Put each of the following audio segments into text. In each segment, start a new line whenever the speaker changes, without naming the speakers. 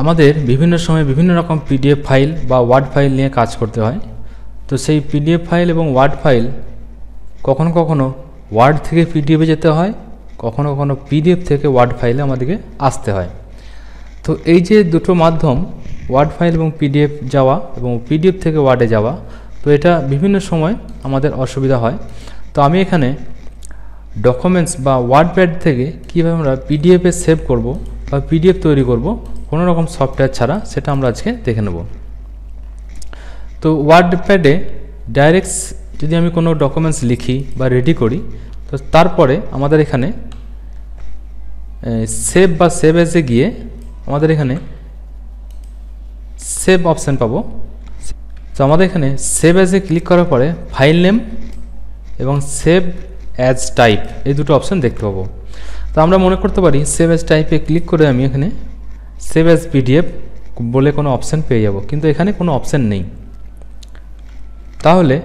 আমাদের বিভিন্ন সময় বিভিন্ন রকম পিডিএফ ফাইল বা ওয়ার্ড ফাইল নিয়ে কাজ করতে হয় তো সেই পিডিএফ ফাইল এবং ওয়ার্ড ফাইল কখনো কখনো ওয়ার্ড থেকে পিডিএফে যেতে হয় কখনো কখনো পিডিএফ থেকে ওয়ার্ড ফাইলে আমাদেরকে আসতে হয় তো এই যে দুটো মাধ্যম ওয়ার্ড ফাইল এবং পিডিএফ যাওয়া এবং পিডিএফ থেকে ওয়ার্ডে যাওয়া তো এটা বিভিন্ন সময় আমাদের অসুবিধা হয় তো আমি এখানে ডকুমেন্টস বা ওয়ার্ড প্যাড থেকে কীভাবে আমরা পিডিএফে সেভ করব বা পিডিএফ তৈরি করব কোনো রকম সফটওয়্যার ছাড়া সেটা আমরা আজকে দেখে নেব তো ওয়ার্ড প্যাডে ডাইরেক্ট যদি আমি কোনো ডকুমেন্টস লিখি বা রেডি করি তো তারপরে আমাদের এখানে সেভ বা সেভ এসে গিয়ে আমাদের এখানে সেভ অপশান পাবো তো আমাদের এখানে সেভ এসে ক্লিক করার পরে ফাইল নেম এবং সেভ অ্যাজ টাইপ এই দুটো অপশান দেখতে পাবো তো আমরা মনে করতে পারি সেভ অ্যাজ টাইপে ক্লিক করে আমি এখানে সেভ অ্যাজ পিডিএফ বলে কোনো অপশান পেয়ে যাব কিন্তু এখানে কোনো অপশান নেই তাহলে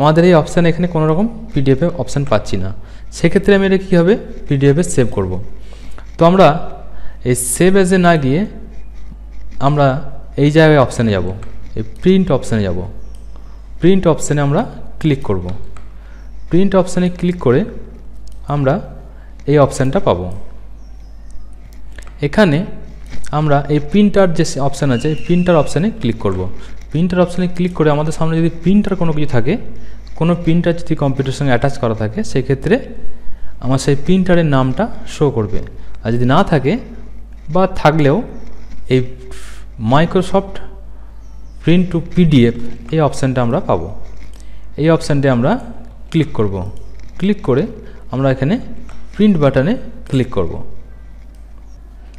আমাদের এই অপশান এখানে কোনো রকম পিডিএফে অপশান পাচ্ছি না সেক্ষেত্রে আমি এটা কী হবে পিডিএফে সেভ করব তো আমরা এই সেভ অ্যাজে না গিয়ে আমরা এই জায়গায় অপশানে যাব এই প্রিন্ট অপশানে যাব প্রিন্ট অপশানে আমরা ক্লিক করব প্রিন্ট অপশানে ক্লিক করে আমরা এই অপশানটা পাব এখানে আমরা এই প্রিন্টার যে অপশান আছে প্রিন্টার অপশানে ক্লিক করব। প্রিন্টার অপশানে ক্লিক করে আমাদের সামনে যদি প্রিন্টার কোনো কিছু থাকে কোনো প্রিন্টার যদি কম্পিউটার সঙ্গে অ্যাটাচ করা থাকে সেক্ষেত্রে আমার সেই প্রিন্টারের নামটা শো করবে আর যদি না থাকে বা থাকলেও এই মাইক্রোসফট প্রিন্ট টু পিডিএফ এই অপশানটা আমরা পাবো এই অপশানটি আমরা ক্লিক করব ক্লিক করে আমরা এখানে প্রিন্ট বাটনে ক্লিক করব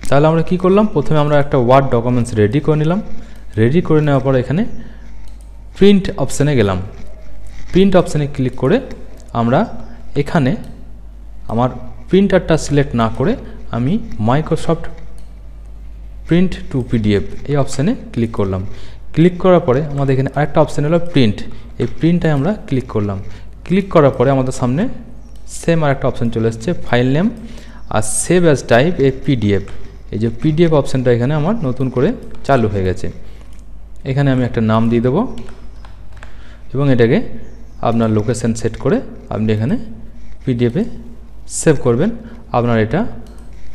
তাহলে আমরা কি করলাম প্রথমে আমরা একটা ওয়ার্ড ডকুমেন্টস রেডি করে নিলাম রেডি করে নেওয়ার পর এখানে প্রিন্ট অপশানে গেলাম প্রিন্ট অপশানে ক্লিক করে আমরা এখানে আমার প্রিন্টারটা সিলেক্ট না করে আমি মাইক্রোসফট প্রিন্ট টু পিডিএফ এই অপশানে ক্লিক করলাম ক্লিক করার পরে আমাদের এখানে আরেকটা অপশান হলো প্রিন্ট এই প্রিন্টটায় আমরা ক্লিক করলাম ক্লিক করার পরে আমাদের সামনে সেম আরেকটা অপশান চলে এসছে ফাইল নেম আর সেভ অ্যাজ টাইপ এ পিডিএফ এই যে পিডিএফ অপশানটা এখানে আমার নতুন করে চালু হয়ে গেছে এখানে আমি একটা নাম দিয়ে দেবো এবং এটাকে আপনার লোকেশান সেট করে আপনি এখানে পিডিএফে সেভ করবেন আপনার এটা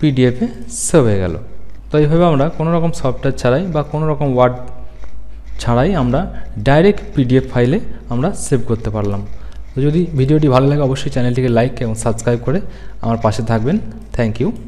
পিডিএফে সেভ হয়ে গেল তো এইভাবে আমরা কোনো রকম সফটওয়্যার ছাড়াই বা কোনো রকম ওয়ার্ড ছাড়াই আমরা ডাইরেক্ট পিডিএফ ফাইলে আমরা সেভ করতে পারলাম তো যদি ভিডিওটি ভালো লাগে অবশ্যই চ্যানেলটিকে লাইক এবং সাবস্ক্রাইব করে আমার পাশে থাকবেন থ্যাংক ইউ